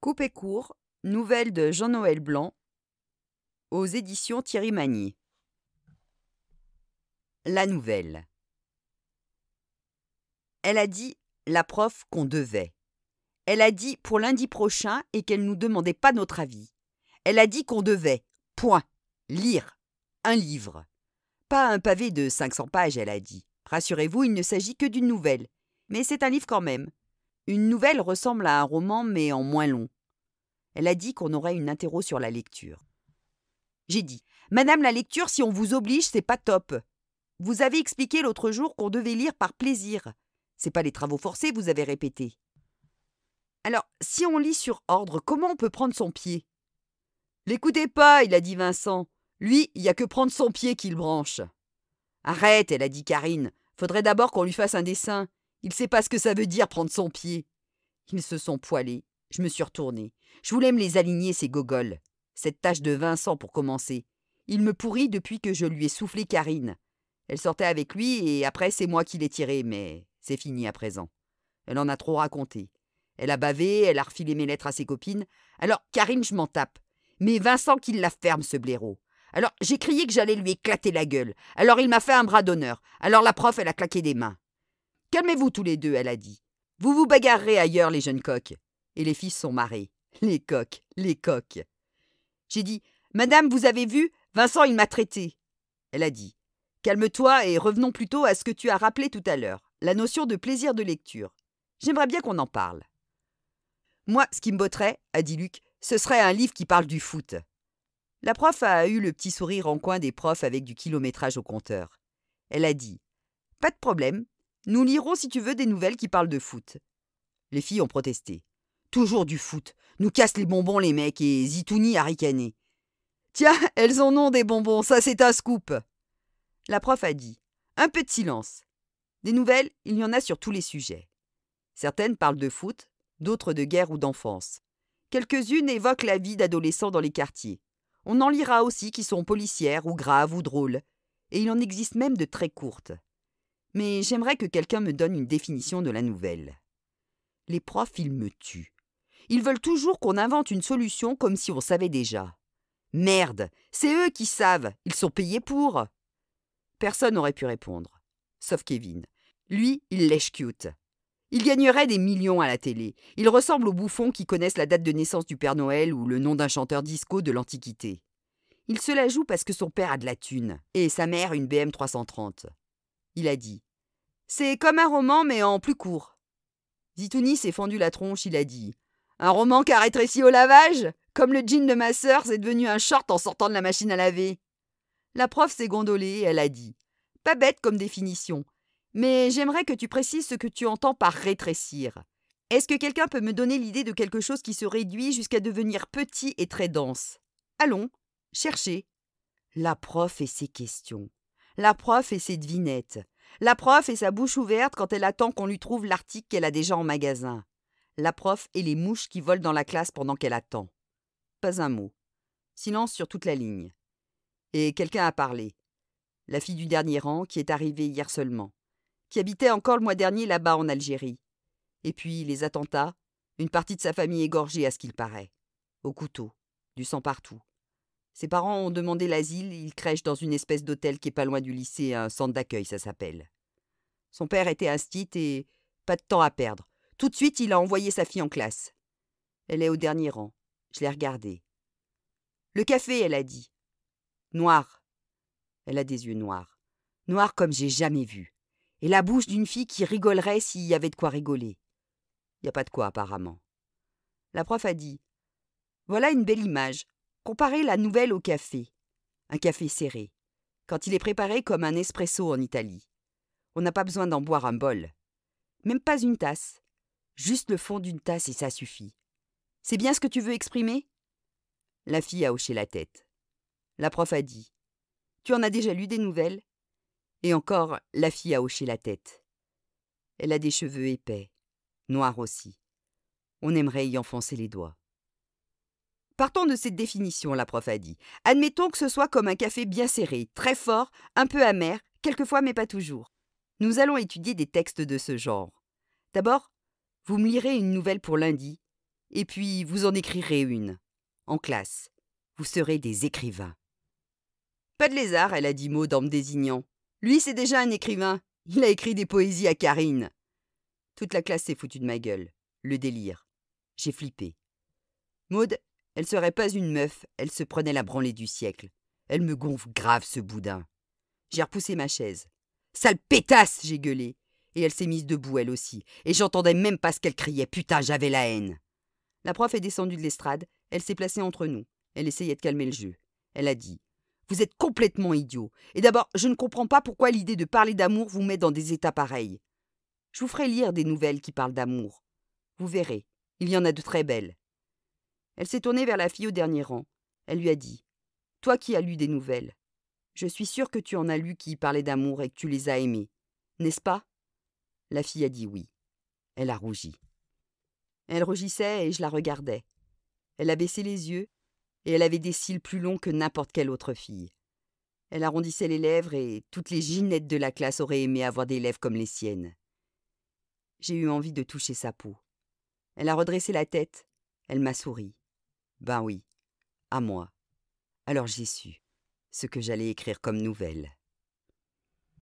Coupé court, nouvelle de Jean-Noël Blanc, aux éditions Thierry Magnier. La nouvelle. Elle a dit la prof qu'on devait. Elle a dit pour lundi prochain et qu'elle ne nous demandait pas notre avis. Elle a dit qu'on devait, point, lire un livre. Pas un pavé de 500 pages, elle a dit. Rassurez-vous, il ne s'agit que d'une nouvelle. Mais c'est un livre quand même. Une nouvelle ressemble à un roman, mais en moins long. Elle a dit qu'on aurait une interro sur la lecture. J'ai dit Madame la lecture, si on vous oblige, c'est pas top. Vous avez expliqué l'autre jour qu'on devait lire par plaisir. C'est pas les travaux forcés, vous avez répété. Alors, si on lit sur ordre, comment on peut prendre son pied L'écoutez pas, il a dit Vincent. Lui, il y a que prendre son pied qu'il branche. Arrête, elle a dit Karine. Faudrait d'abord qu'on lui fasse un dessin. Il sait pas ce que ça veut dire prendre son pied. Ils se sont poilés. Je me suis retournée. Je voulais me les aligner, ces gogoles. Cette tache de Vincent, pour commencer. Il me pourrit depuis que je lui ai soufflé Karine. Elle sortait avec lui et après, c'est moi qui l'ai tiré, mais c'est fini à présent. Elle en a trop raconté. Elle a bavé, elle a refilé mes lettres à ses copines. Alors, Karine, je m'en tape. Mais Vincent qu'il la ferme, ce blaireau. Alors, j'ai crié que j'allais lui éclater la gueule. Alors, il m'a fait un bras d'honneur. Alors, la prof, elle a claqué des mains. Calmez-vous tous les deux, elle a dit. Vous vous bagarrerez ailleurs, les jeunes coqs. Et les filles sont marrées. Les coqs, les coqs. J'ai dit Madame, vous avez vu Vincent, il m'a traité. Elle a dit Calme-toi et revenons plutôt à ce que tu as rappelé tout à l'heure, la notion de plaisir de lecture. J'aimerais bien qu'on en parle. Moi, ce qui me botterait, a dit Luc, ce serait un livre qui parle du foot. La prof a eu le petit sourire en coin des profs avec du kilométrage au compteur. Elle a dit Pas de problème, nous lirons si tu veux des nouvelles qui parlent de foot. Les filles ont protesté. Toujours du foot. Nous cassent les bonbons, les mecs, et Zitouni a ricané. Tiens, elles en ont des bonbons, ça c'est un scoop. La prof a dit. Un peu de silence. Des nouvelles, il y en a sur tous les sujets. Certaines parlent de foot, d'autres de guerre ou d'enfance. Quelques-unes évoquent la vie d'adolescents dans les quartiers. On en lira aussi qui sont policières ou graves ou drôles. Et il en existe même de très courtes mais j'aimerais que quelqu'un me donne une définition de la nouvelle. Les profs, ils me tuent. Ils veulent toujours qu'on invente une solution comme si on savait déjà. Merde, c'est eux qui savent, ils sont payés pour. Personne n'aurait pu répondre, sauf Kevin. Lui, il lèche cute. Il gagnerait des millions à la télé. Il ressemble aux bouffons qui connaissent la date de naissance du Père Noël ou le nom d'un chanteur disco de l'Antiquité. Il se la joue parce que son père a de la thune et sa mère une BM 330. Il a dit c'est comme un roman, mais en plus court. Zitouni s'est fendu la tronche, il a dit. Un roman qui a rétréci au lavage Comme le jean de ma sœur, c'est devenu un short en sortant de la machine à laver. La prof s'est gondolée et elle a dit. Pas bête comme définition. Mais j'aimerais que tu précises ce que tu entends par rétrécir. Est-ce que quelqu'un peut me donner l'idée de quelque chose qui se réduit jusqu'à devenir petit et très dense Allons, cherchez. La prof et ses questions. La prof et ses devinettes. La prof et sa bouche ouverte quand elle attend qu'on lui trouve l'article qu'elle a déjà en magasin. La prof et les mouches qui volent dans la classe pendant qu'elle attend. Pas un mot. Silence sur toute la ligne. Et quelqu'un a parlé. La fille du dernier rang qui est arrivée hier seulement, qui habitait encore le mois dernier là-bas en Algérie. Et puis les attentats, une partie de sa famille égorgée à ce qu'il paraît. Au couteau, du sang partout. Ses parents ont demandé l'asile, il crèche dans une espèce d'hôtel qui est pas loin du lycée, un centre d'accueil ça s'appelle. Son père était instite et pas de temps à perdre. Tout de suite, il a envoyé sa fille en classe. Elle est au dernier rang. Je l'ai regardée. Le café, elle a dit. Noir. Elle a des yeux noirs. Noirs comme j'ai jamais vu. Et la bouche d'une fille qui rigolerait s'il y avait de quoi rigoler. Il n'y a pas de quoi, apparemment. La prof a dit Voilà une belle image. « Comparer la nouvelle au café. Un café serré. Quand il est préparé comme un espresso en Italie. On n'a pas besoin d'en boire un bol. Même pas une tasse. Juste le fond d'une tasse et ça suffit. C'est bien ce que tu veux exprimer La fille a hoché la tête. La prof a dit Tu en as déjà lu des nouvelles Et encore, la fille a hoché la tête. Elle a des cheveux épais, noirs aussi. On aimerait y enfoncer les doigts. Partons de cette définition, la prof a dit. Admettons que ce soit comme un café bien serré, très fort, un peu amer, quelquefois mais pas toujours. Nous allons étudier des textes de ce genre. D'abord, vous me lirez une nouvelle pour lundi, et puis vous en écrirez une. En classe, vous serez des écrivains. Pas de lézard, elle a dit Maud en me désignant. Lui, c'est déjà un écrivain. Il a écrit des poésies à Karine. Toute la classe s'est foutue de ma gueule. Le délire. J'ai flippé. Maud elle serait pas une meuf, elle se prenait la branlée du siècle. Elle me gonfle grave, ce boudin. J'ai repoussé ma chaise. Sale pétasse j'ai gueulé. Et elle s'est mise debout, elle aussi. Et j'entendais même pas ce qu'elle criait. Putain, j'avais la haine. La prof est descendue de l'estrade. Elle s'est placée entre nous. Elle essayait de calmer le jeu. Elle a dit Vous êtes complètement idiot. Et d'abord, je ne comprends pas pourquoi l'idée de parler d'amour vous met dans des états pareils. Je vous ferai lire des nouvelles qui parlent d'amour. Vous verrez, il y en a de très belles. Elle s'est tournée vers la fille au dernier rang. Elle lui a dit Toi qui as lu des nouvelles, je suis sûre que tu en as lu qui parlaient d'amour et que tu les as aimées, n'est-ce pas La fille a dit oui. Elle a rougi. Elle rougissait et je la regardais. Elle a baissé les yeux et elle avait des cils plus longs que n'importe quelle autre fille. Elle arrondissait les lèvres et toutes les ginettes de la classe auraient aimé avoir des lèvres comme les siennes. J'ai eu envie de toucher sa peau. Elle a redressé la tête, elle m'a souri. Ben oui, à moi. Alors j'ai su ce que j'allais écrire comme nouvelle.